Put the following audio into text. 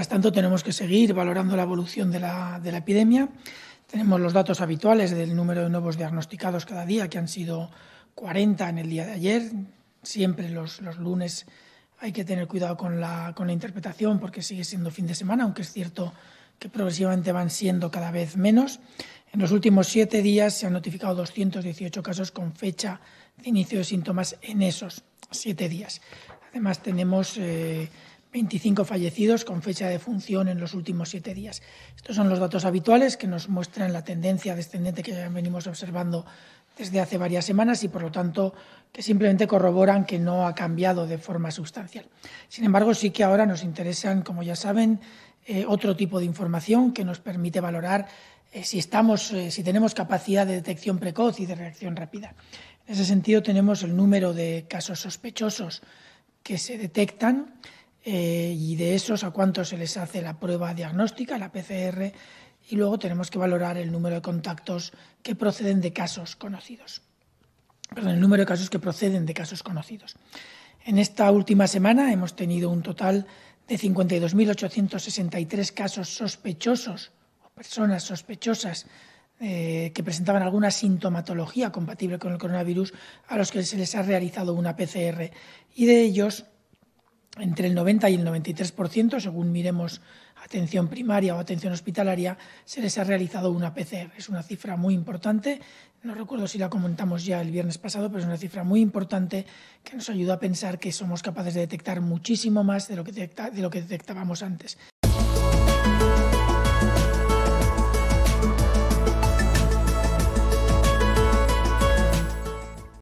Mientras tanto, tenemos que seguir valorando la evolución de la, epidemia. Tenemos los datos habituales del número de nuevos diagnosticados cada día, que han sido 40 en el día de ayer. Siempre los, lunes hay que tener cuidado con la, interpretación porque sigue siendo fin de semana, aunque es cierto que progresivamente van siendo cada vez menos. En los últimos siete días se han notificado 218 casos con fecha de inicio de síntomas en esos siete días. Además, tenemos. Eh, 25 fallecidos con fecha de función en los últimos siete días. Estos son los datos habituales que nos muestran la tendencia descendente que venimos observando desde hace varias semanas y, por lo tanto, que simplemente corroboran que no ha cambiado de forma sustancial. Sin embargo, sí que ahora nos interesan, como ya saben, eh, otro tipo de información que nos permite valorar eh, si, estamos, eh, si tenemos capacidad de detección precoz y de reacción rápida. En ese sentido, tenemos el número de casos sospechosos que se detectan eh, y de esos a cuántos se les hace la prueba diagnóstica, la PCR, y luego tenemos que valorar el número de contactos que proceden de casos conocidos. Perdón, el número de casos que proceden de casos conocidos. En esta última semana hemos tenido un total de 52.863 casos sospechosos o personas sospechosas eh, que presentaban alguna sintomatología compatible con el coronavirus a los que se les ha realizado una PCR y de ellos entre el 90 y el 93%, según miremos atención primaria o atención hospitalaria, se les ha realizado una PCR. Es una cifra muy importante. No recuerdo si la comentamos ya el viernes pasado, pero es una cifra muy importante que nos ayuda a pensar que somos capaces de detectar muchísimo más de lo que, de lo que detectábamos antes.